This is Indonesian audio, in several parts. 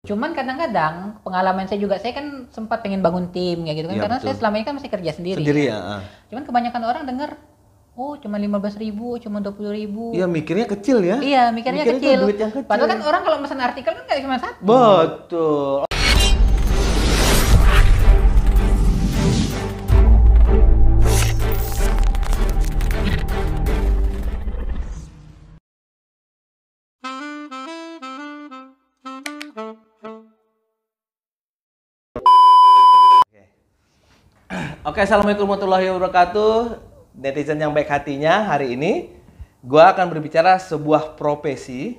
Cuman kadang-kadang pengalaman saya juga saya kan sempat pengen bangun tim ya gitu kan ya, karena betul. saya selama ini kan masih kerja sendiri. Sendiri kan. ya. Ah. Cuman kebanyakan orang dengar oh cuma lima belas ribu, cuma dua puluh ribu. Iya mikirnya kecil ya. Iya mikirnya, mikirnya kecil. Duit kecil. Padahal kan orang kalau pesan artikel kan nggak cuma satu. Betul. Oke, assalamualaikum warahmatullahi wabarakatuh. Netizen yang baik hatinya hari ini, gue akan berbicara sebuah profesi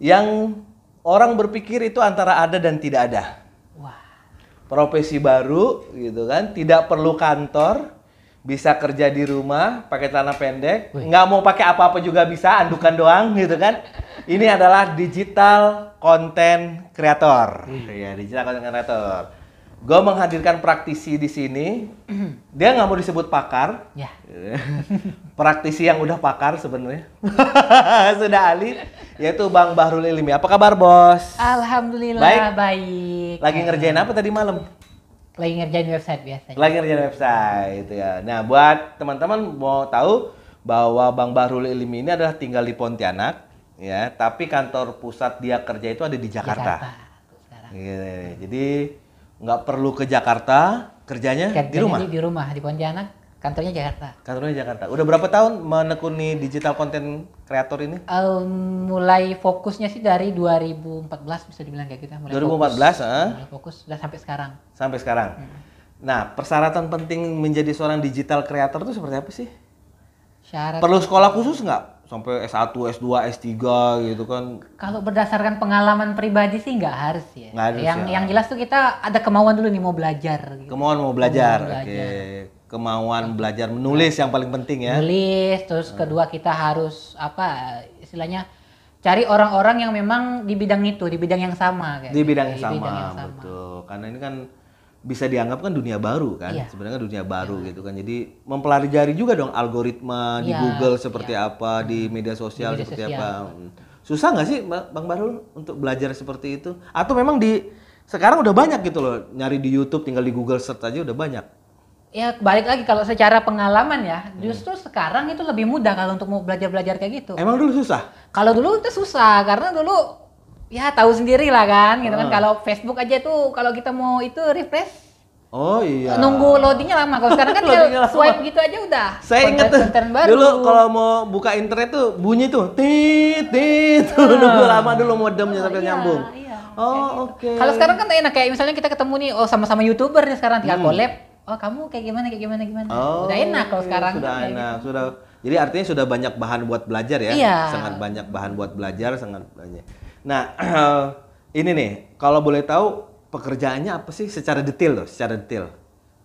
yang orang berpikir itu antara ada dan tidak ada. Wah. Profesi baru, gitu kan? Tidak perlu kantor, bisa kerja di rumah pakai celana pendek, nggak mau pakai apa-apa juga bisa, andukan doang, gitu kan? Ini adalah digital content creator, Iya, digital content creator gue menghadirkan praktisi di sini. Dia nggak mau disebut pakar. Ya. praktisi yang udah pakar sebenarnya. Sudah ahli, yaitu Bang Bahrul Ilmi. Apa kabar, Bos? Alhamdulillah baik. baik. Lagi ngerjain apa tadi malam? Lagi ngerjain website biasanya. Lagi ngerjain website ya. Nah, buat teman-teman mau tahu bahwa Bang Bahrul Ilmi ini adalah tinggal di Pontianak ya, tapi kantor pusat dia kerja itu ada di Jakarta. Jakarta. Gitu. Jadi nggak perlu ke Jakarta, kerjanya, kerjanya di rumah. Di rumah di Pontianak, kantornya Jakarta. Kantornya Jakarta. Udah berapa tahun menekuni digital content creator ini? Um, mulai fokusnya sih dari 2014 bisa dibilang kayak gitu. Mulai 2014, fokus, uh. mulai fokus udah sampai sekarang. Sampai sekarang. Hmm. Nah, persyaratan penting menjadi seorang digital creator itu seperti apa sih? Syarat perlu sekolah khusus nggak? sampai S1, S2, S3 gitu kan. Kalau berdasarkan pengalaman pribadi sih nggak harus ya. Nggak harus yang ya. yang jelas tuh kita ada kemauan dulu nih mau belajar. Gitu. Kemauan mau belajar. Kemauan belajar. Oke. Okay. Kemauan ya. belajar menulis yang paling penting ya. Menulis, terus hmm. kedua kita harus apa istilahnya cari orang-orang yang memang di bidang itu, di bidang yang sama kayak. Di gitu. bidang yang, di sama, bidang yang sama, betul. Karena ini kan bisa dianggap kan dunia baru kan yeah. sebenarnya dunia iya. baru yeah. gitu kan jadi mempelajari juga dong algoritma yeah. di iya, Google iya. seperti yeah. apa di media sosial di media seperti sosial. apa susah nggak sih Bang Barul untuk belajar seperti itu atau memang di sekarang udah banyak gitu loh nyari di YouTube tinggal di Google search aja udah banyak ya balik lagi kalau secara pengalaman ya hmm. justru sekarang itu lebih mudah kalau untuk mau belajar belajar kayak gitu emang dulu susah kalau dulu itu susah karena dulu ya tahu sendiri lah kan gitu kan ah. kalau Facebook aja tuh kalau kita mau itu refresh Oh iya. Nunggu loadingnya lama. Kalau sekarang kan tinggal swipe gitu aja udah. Saya inget tuh. Baru. Dulu kalau mau buka internet tuh bunyi tuh tit tit tuh ah. nunggu lama dulu modemnya oh, sampai iya, nyambung. Iya. Oh gitu. oke. Okay. Kalau sekarang kan enak kayak misalnya kita ketemu nih oh sama-sama youtuber nih sekarang tinggal hmm. collab. Oh kamu kayak gimana kayak gimana gimana. Oh, udah enak kalau sekarang. Sudah enak gitu. sudah jadi artinya sudah banyak bahan buat belajar ya. Iya. Sangat banyak bahan buat belajar, sangat banyak. Nah, ini nih, kalau boleh tahu pekerjaannya apa sih secara detail loh, secara detail.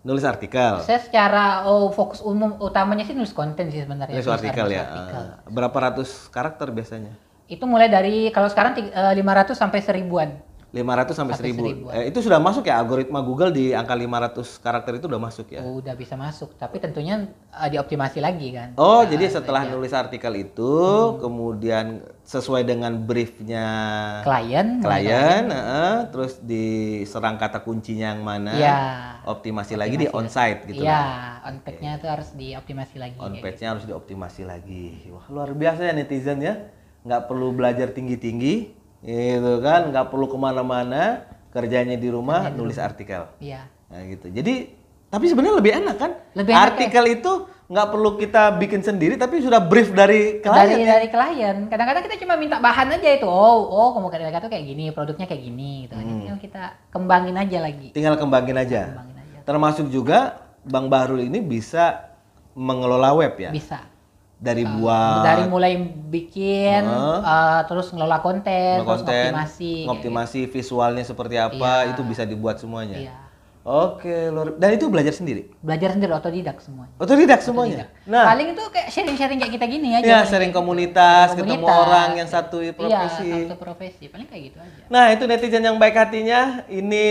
Nulis artikel. Saya secara oh, fokus umum utamanya sih nulis konten sih sebenarnya. Nulis, artikel, ya. Eh, berapa ratus karakter biasanya? Itu mulai dari kalau sekarang 500 eh, sampai seribuan. 500 sampai 1000. 1000. Eh, itu sudah masuk ya algoritma Google di angka 500 karakter itu udah masuk ya? Udah bisa masuk, tapi tentunya uh, dioptimasi lagi kan. Oh, nah, jadi setelah ya. nulis artikel itu hmm. kemudian sesuai dengan briefnya klien, klien, klien. uh, terus diserang kata kuncinya yang mana? Ya. Optimasi, optimasi lagi di onsite gitu. Ya kan? on page-nya itu harus dioptimasi lagi. On page-nya gitu. harus dioptimasi lagi. Wah, luar biasa ya netizen ya. Nggak perlu belajar tinggi-tinggi gitu kan nggak perlu kemana-mana kerjanya di rumah iya, nulis artikel iya nah gitu jadi tapi sebenarnya lebih enak kan lebih artikel ya? itu nggak perlu kita bikin sendiri tapi sudah brief dari klien dari ya? dari klien kadang-kadang kita cuma minta bahan aja itu oh oh kamu mereka tuh kayak gini produknya kayak gini gitu hmm. tinggal kita kembangin aja lagi tinggal kembangin aja, kembangin aja. termasuk juga Bang Bahrul ini bisa mengelola web ya bisa dari ah, buat dari mulai bikin uh, uh, terus ngelola konten, ngelola konten terus optimasi gitu. optimasi visualnya seperti apa iya. itu bisa dibuat semuanya iya. Oke, luar dan itu belajar sendiri. Belajar sendiri otodidak semuanya. Otodidak semuanya. Otodidak. Nah. nah, paling itu kayak sharing-sharing kayak kita gini aja. Ya, sharing komunitas, gitu. komunitas, ketemu orang yang satu profesi. Iya, satu profesi, paling kayak gitu aja. Nah, itu netizen yang baik hatinya, ini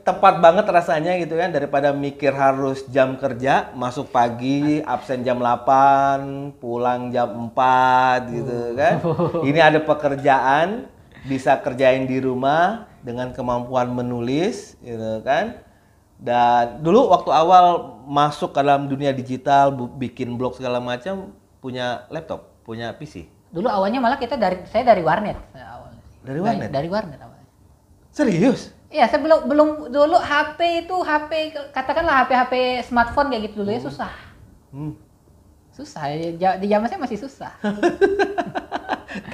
tepat banget rasanya gitu kan daripada mikir harus jam kerja, masuk pagi, absen jam 8, pulang jam 4 gitu oh. kan. Ini ada pekerjaan bisa kerjain di rumah dengan kemampuan menulis gitu kan dan dulu waktu awal masuk ke dalam dunia digital, bikin blog segala macam, punya laptop, punya PC. Dulu awalnya malah kita dari saya dari warnet awalnya. Dari warnet. Dari, dari warnet awalnya. Serius? Iya, saya belum belum dulu HP itu HP katakanlah HP HP smartphone kayak gitu dulu ya, hmm. ya susah. Hmm. Susah, ya, ya, di zaman saya masih susah.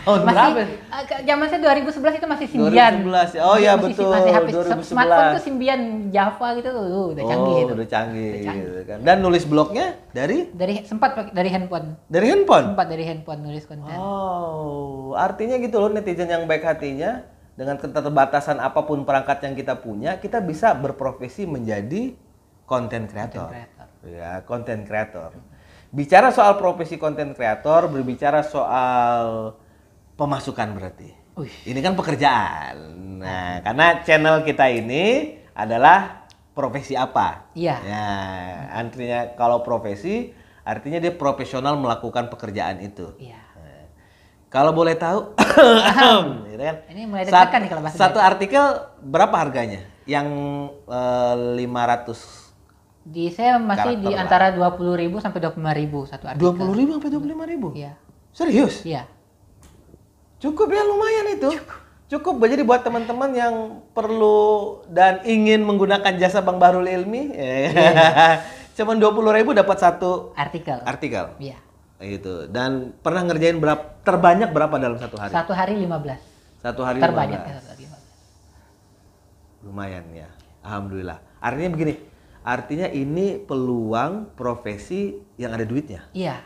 Tahun oh, masih, berapa? Eh, zaman saya 2011 itu masih simbian 2011. Ya. Oh ya betul. Masih HP 2011. smartphone tuh simbian Java gitu tuh, uh, udah oh, canggih Udah canggih, udah canggih. Gitu kan. Dan nulis blognya dari dari sempat dari handphone. Dari handphone? Sempat dari handphone nulis konten. Oh, artinya gitu loh netizen yang baik hatinya dengan keterbatasan apapun perangkat yang kita punya, kita bisa berprofesi menjadi content creator Ya, konten kreator. Iya, bicara soal profesi konten kreator, berbicara soal pemasukan berarti. Uish. Ini kan pekerjaan. Nah, karena channel kita ini adalah profesi apa? Iya. Nah, ya, antrinya kalau profesi artinya dia profesional melakukan pekerjaan itu. Iya. Nah, kalau boleh tahu, gitu kan? Ini mulai deg nih kalau Satu artikel berapa harganya? Yang eh, lima ratus. Di saya masih di antara dua puluh ribu sampai dua puluh lima ribu satu artikel. Dua puluh ribu sampai dua puluh lima ribu. Iya. Serius? Iya. Cukup ya lumayan itu. Cukup. Cukup. Jadi buat teman-teman yang perlu dan ingin menggunakan jasa Bang Barul Ilmi, ya. iya. cuman dua puluh ribu dapat satu artikel. Artikel. Iya. itu Dan pernah ngerjain berapa? Terbanyak berapa dalam satu hari? Satu hari lima belas. Satu hari terbanyak. 15. Terbanyak lumayan ya. Alhamdulillah. Artinya begini, Artinya ini peluang profesi yang ada duitnya. Iya.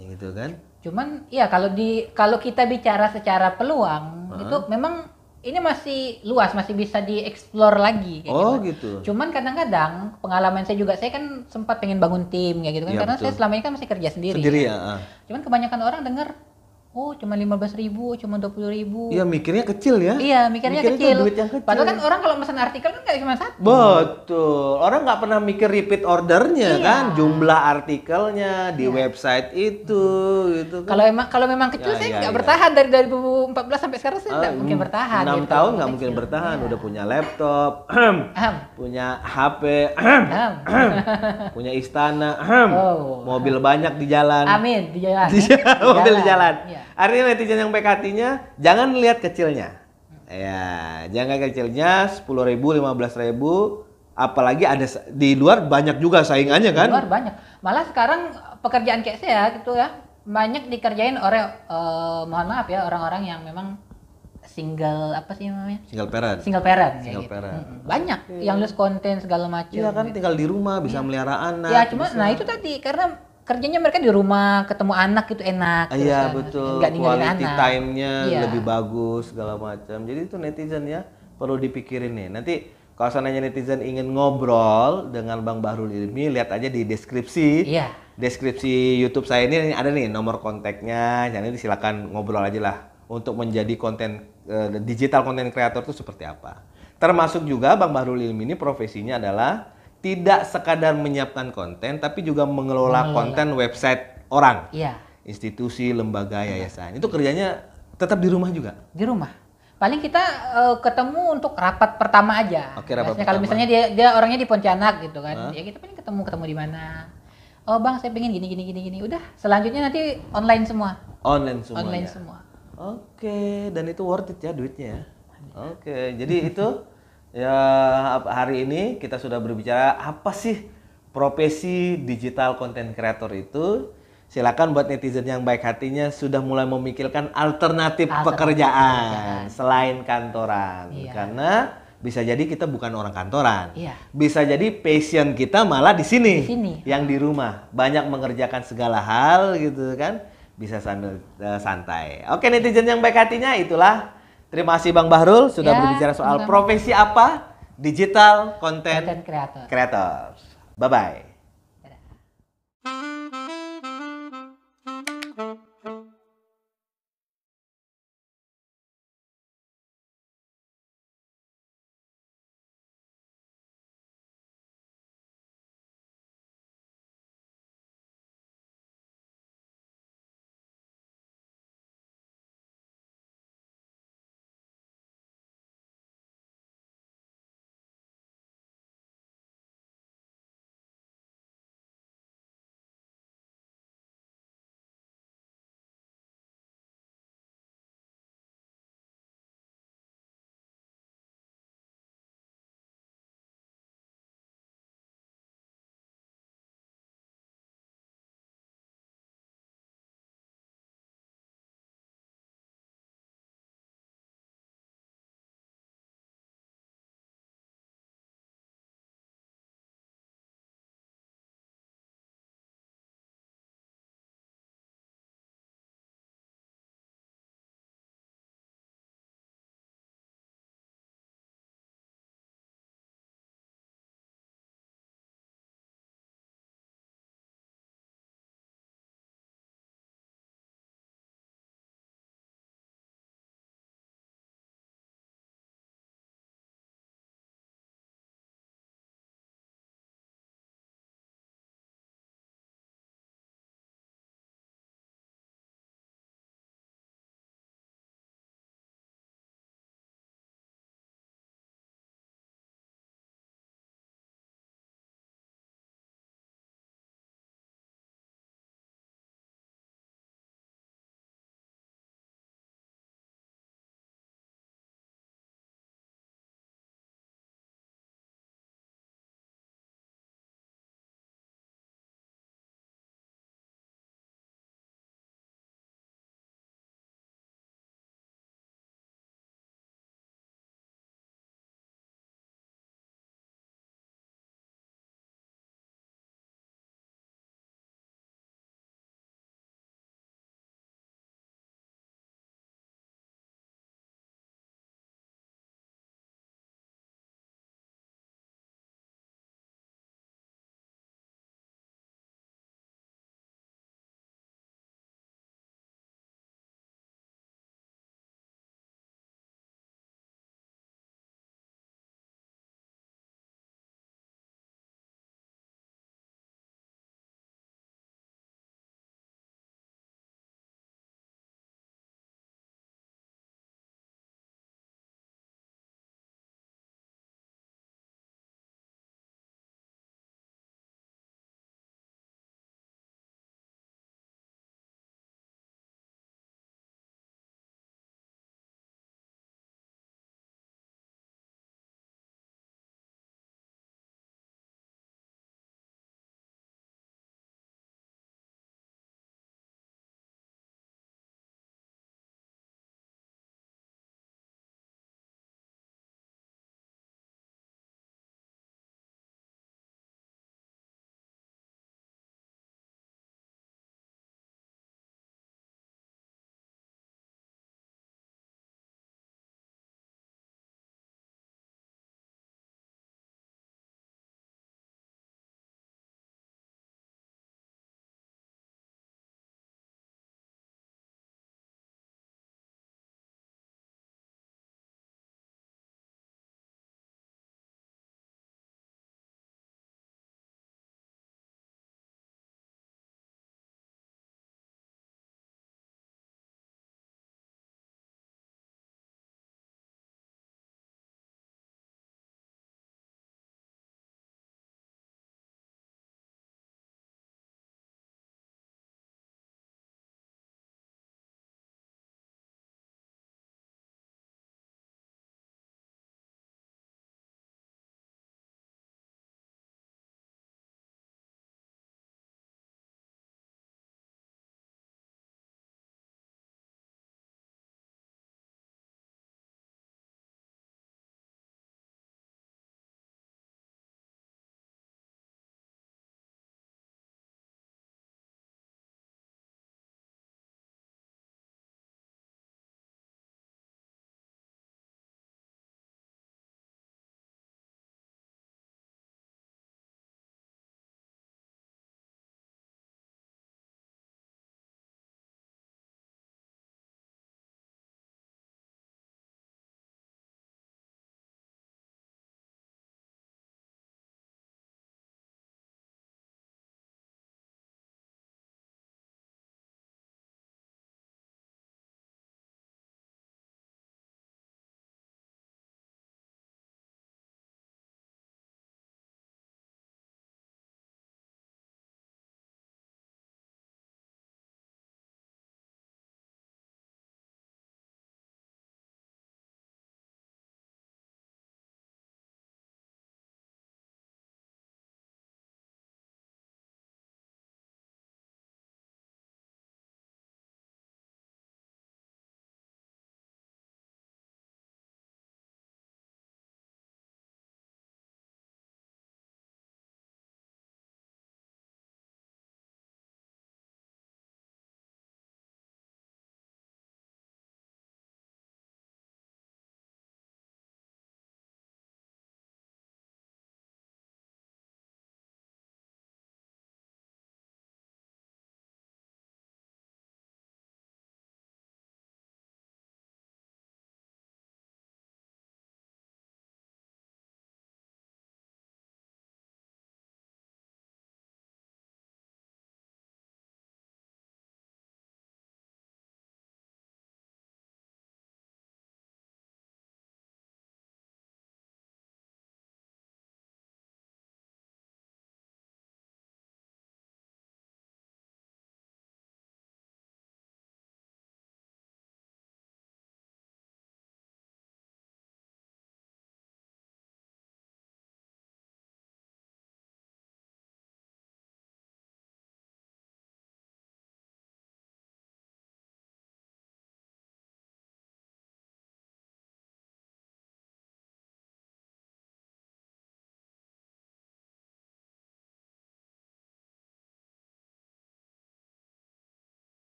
Ya gitu kan. Cuman ya kalau di kalau kita bicara secara peluang uh-huh. itu memang ini masih luas, masih bisa dieksplor lagi. Kayak oh gitu. gitu. Cuman kadang-kadang pengalaman saya juga, saya kan sempat pengen bangun tim kayak gitu kan, ya, karena betul. saya selama ini kan masih kerja sendiri. Sendiri kan. ya. ya. Cuman kebanyakan orang dengar oh cuma lima belas ribu, cuma dua puluh ribu. Iya mikirnya kecil ya. Iya mikirnya, mikirnya kecil. duit yang kecil. Padahal kan orang kalau pesan artikel kan nggak cuma satu. Betul. Orang nggak pernah mikir repeat ordernya iya. kan, jumlah artikelnya di iya. website itu gitu. Kan. Kalau emang kalau memang kecil ya, saya ya, nggak iya, iya. bertahan dari 2014 sampai sekarang saya nggak uh, mungkin mm, bertahan. Enam gitu. tahun nggak mungkin bertahan. Iya. Udah punya laptop, punya HP, punya istana, oh. mobil banyak di jalan. Amin di jalan. Di, ya? mobil di jalan. Iya. Iya. Artinya netizen yang baik hatinya jangan lihat kecilnya. Ya, jangan kecilnya 10 ribu, 15 ribu, apalagi ada di luar banyak juga saingannya kan? Di luar banyak. Malah sekarang pekerjaan kayak saya gitu ya, banyak dikerjain oleh uh, mohon maaf ya orang-orang yang memang single apa sih namanya? Single parent. Single parent. Single gitu. parent. Hmm, banyak okay. Iya. yang lulus konten segala macam. Iya kan, gitu. tinggal di rumah bisa yeah. melihara anak. Ya cuma, bisa. nah itu tadi karena kerjanya mereka di rumah ketemu anak itu enak ah, iya kan. betul nggak quality time-nya iya. lebih bagus segala macam jadi itu netizen ya perlu dipikirin nih nanti kalau seandainya netizen ingin ngobrol dengan Bang Bahrul Ilmi, lihat aja di deskripsi. Iya. Deskripsi YouTube saya ini ada nih nomor kontaknya. Jadi silakan ngobrol aja lah untuk menjadi konten eh, digital konten kreator itu seperti apa. Termasuk juga Bang Bahrul Ilmi ini profesinya adalah tidak sekadar menyiapkan konten tapi juga mengelola, konten website orang. Iya. Institusi, lembaga, yayasan. Itu kerjanya tetap di rumah juga. Di rumah. Paling kita uh, ketemu untuk rapat pertama aja. Oke, rapat pertama. Kalau misalnya dia dia orangnya di Pontianak gitu kan. Huh? Ya kita paling ketemu ketemu di mana. Oh, Bang, saya pengen gini gini gini gini. Udah, selanjutnya nanti online semua. Online semua. Online ya. semua. Oke, dan itu worth it ya duitnya ya? Oke, jadi itu Ya hari ini kita sudah berbicara apa sih profesi digital content creator itu. Silakan buat netizen yang baik hatinya sudah mulai memikirkan alternatif, alternatif pekerjaan, pekerjaan selain kantoran. Iya. Karena bisa jadi kita bukan orang kantoran. Iya. Bisa jadi passion kita malah di sini, di sini. yang di rumah, banyak mengerjakan segala hal gitu kan, bisa sambil uh, santai. Oke netizen yang baik hatinya itulah Terima kasih Bang Bahrul sudah ya, berbicara soal sama. profesi apa digital content, content creator. creator. Bye bye.